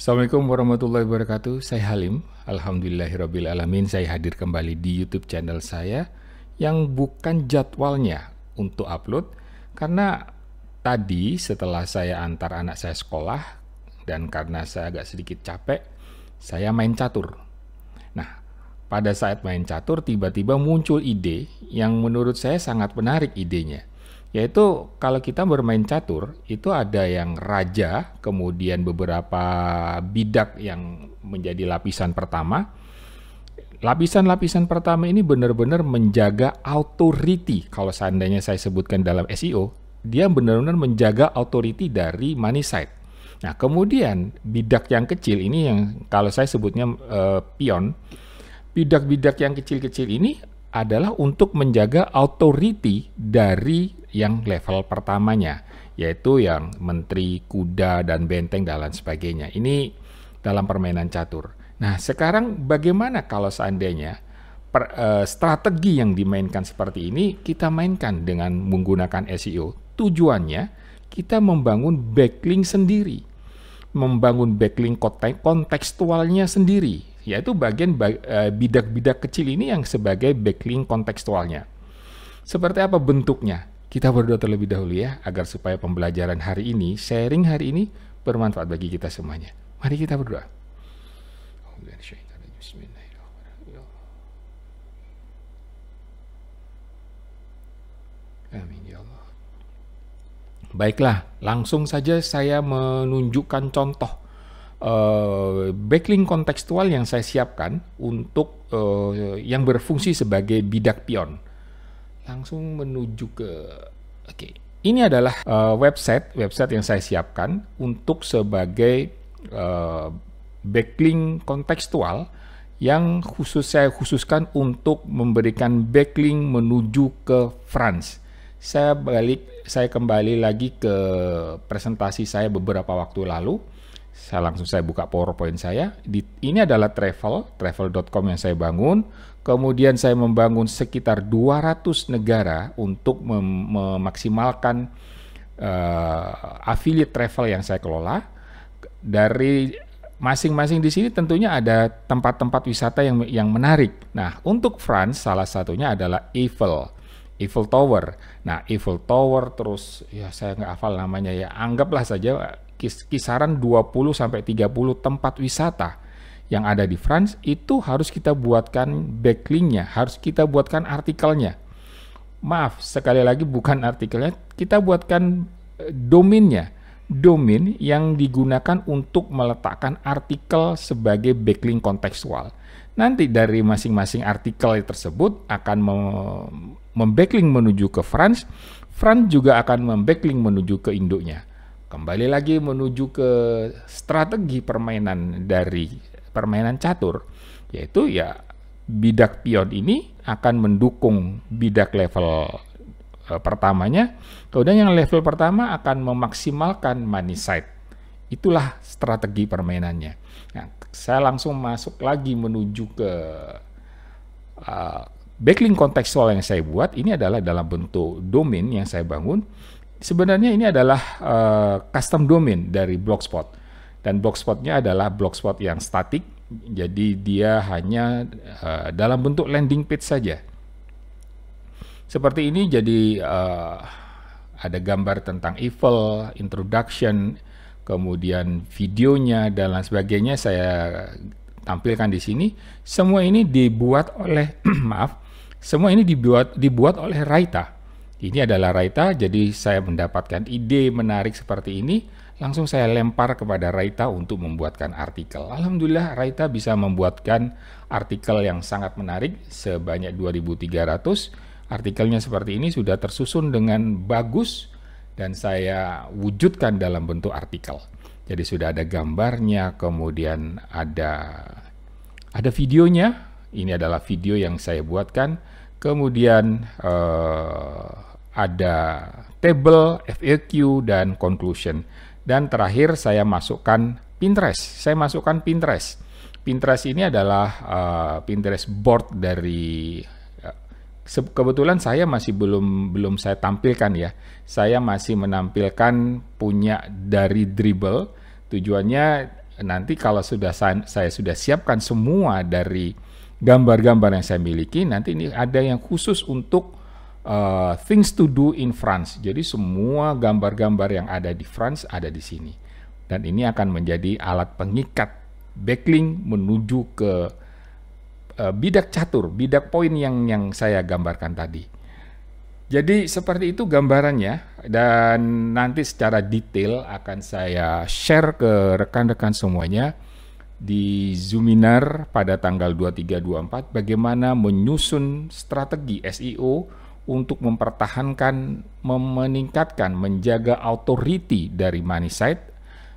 Assalamualaikum warahmatullahi wabarakatuh. Saya Halim. Alhamdulillahirabbil alamin saya hadir kembali di YouTube channel saya yang bukan jadwalnya untuk upload karena tadi setelah saya antar anak saya sekolah dan karena saya agak sedikit capek, saya main catur. Nah, pada saat main catur tiba-tiba muncul ide yang menurut saya sangat menarik idenya yaitu kalau kita bermain catur itu ada yang raja, kemudian beberapa bidak yang menjadi lapisan pertama. Lapisan-lapisan pertama ini benar-benar menjaga authority kalau seandainya saya sebutkan dalam SEO, dia benar-benar menjaga authority dari money side. Nah, kemudian bidak yang kecil ini yang kalau saya sebutnya uh, pion, bidak-bidak yang kecil-kecil ini adalah untuk menjaga authority dari yang level pertamanya, yaitu yang menteri, kuda, dan benteng, dan lain sebagainya. Ini dalam permainan catur. Nah, sekarang bagaimana kalau seandainya per, uh, strategi yang dimainkan seperti ini kita mainkan dengan menggunakan SEO? Tujuannya kita membangun backlink sendiri, membangun backlink kontekstualnya sendiri yaitu bagian eh, bidak-bidak kecil ini yang sebagai backlink kontekstualnya. Seperti apa bentuknya? Kita berdoa terlebih dahulu ya, agar supaya pembelajaran hari ini, sharing hari ini, bermanfaat bagi kita semuanya. Mari kita berdoa. Amin ya Allah. Baiklah, langsung saja saya menunjukkan contoh Eh, backlink kontekstual yang saya siapkan untuk uh, yang berfungsi sebagai bidak pion. Langsung menuju ke oke. Okay. Ini adalah uh, website website yang saya siapkan untuk sebagai uh, backlink kontekstual yang khusus saya khususkan untuk memberikan backlink menuju ke France. Saya balik saya kembali lagi ke presentasi saya beberapa waktu lalu saya langsung saya buka PowerPoint saya. Di, ini adalah travel, travel.com yang saya bangun. Kemudian saya membangun sekitar 200 negara untuk mem memaksimalkan uh, affiliate travel yang saya kelola. Dari masing-masing di sini tentunya ada tempat-tempat wisata yang yang menarik. Nah, untuk France salah satunya adalah Eiffel. Eiffel Tower. Nah, Eiffel Tower terus ya saya nggak hafal namanya ya. Anggaplah saja kisaran 20 sampai 30 tempat wisata yang ada di France itu harus kita buatkan backlinknya, harus kita buatkan artikelnya. Maaf, sekali lagi bukan artikelnya, kita buatkan eh, domainnya. Domain yang digunakan untuk meletakkan artikel sebagai backlink kontekstual. Nanti dari masing-masing artikel tersebut akan membacklink menuju ke France, France juga akan membacklink menuju ke induknya. Kembali lagi menuju ke strategi permainan dari permainan catur, yaitu ya bidak pion ini akan mendukung bidak level e, pertamanya, kemudian yang level pertama akan memaksimalkan money side. Itulah strategi permainannya. Nah, saya langsung masuk lagi menuju ke uh, backlink kontekstual yang saya buat ini adalah dalam bentuk domain yang saya bangun sebenarnya ini adalah uh, custom domain dari Blogspot dan blogspotnya adalah blogspot yang statik jadi dia hanya uh, dalam bentuk landing page saja seperti ini jadi uh, ada gambar tentang evil introduction kemudian videonya dan lain sebagainya saya tampilkan di sini semua ini dibuat oleh maaf semua ini dibuat dibuat oleh Raita ini adalah Raita, jadi saya mendapatkan ide menarik seperti ini, langsung saya lempar kepada Raita untuk membuatkan artikel. Alhamdulillah Raita bisa membuatkan artikel yang sangat menarik sebanyak 2300. Artikelnya seperti ini sudah tersusun dengan bagus dan saya wujudkan dalam bentuk artikel. Jadi sudah ada gambarnya, kemudian ada ada videonya. Ini adalah video yang saya buatkan. Kemudian eh, ada table, FAQ, dan conclusion. Dan terakhir saya masukkan Pinterest. Saya masukkan Pinterest. Pinterest ini adalah uh, Pinterest board dari eh, kebetulan saya masih belum belum saya tampilkan ya. Saya masih menampilkan punya dari dribble. Tujuannya nanti kalau sudah saya, saya sudah siapkan semua dari gambar-gambar yang saya miliki, nanti ini ada yang khusus untuk uh, things to do in France. Jadi semua gambar-gambar yang ada di France ada di sini. Dan ini akan menjadi alat pengikat backlink menuju ke uh, bidak catur, bidak poin yang yang saya gambarkan tadi. Jadi seperti itu gambarannya dan nanti secara detail akan saya share ke rekan-rekan semuanya di Zoominar pada tanggal 23 24 bagaimana menyusun strategi SEO untuk mempertahankan, meningkatkan, menjaga authority dari money Manisite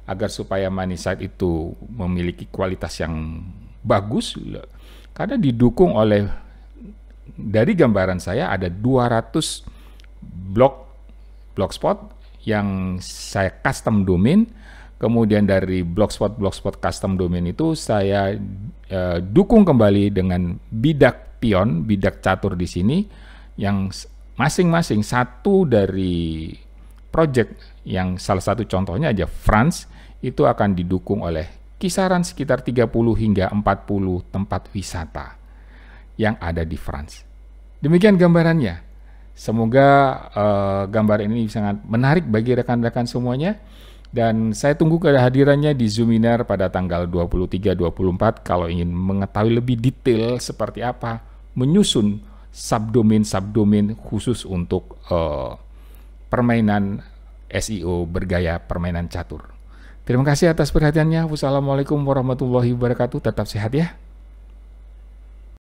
agar supaya money Manisite itu memiliki kualitas yang bagus karena didukung oleh dari gambaran saya ada 200 blog blogspot yang saya custom domain kemudian dari blogspot blogspot custom domain itu saya eh, dukung kembali dengan bidak pion bidak catur di sini yang masing-masing satu dari project yang salah satu contohnya aja France itu akan didukung oleh kisaran sekitar 30 hingga 40 tempat wisata yang ada di France. Demikian gambarannya. Semoga uh, gambar ini sangat menarik bagi rekan-rekan semuanya. Dan saya tunggu kehadirannya di Zoominar pada tanggal 23-24 kalau ingin mengetahui lebih detail seperti apa menyusun subdomain-subdomain khusus untuk uh, permainan SEO bergaya permainan catur. Terima kasih atas perhatiannya. Wassalamualaikum warahmatullahi wabarakatuh. Tetap sehat ya.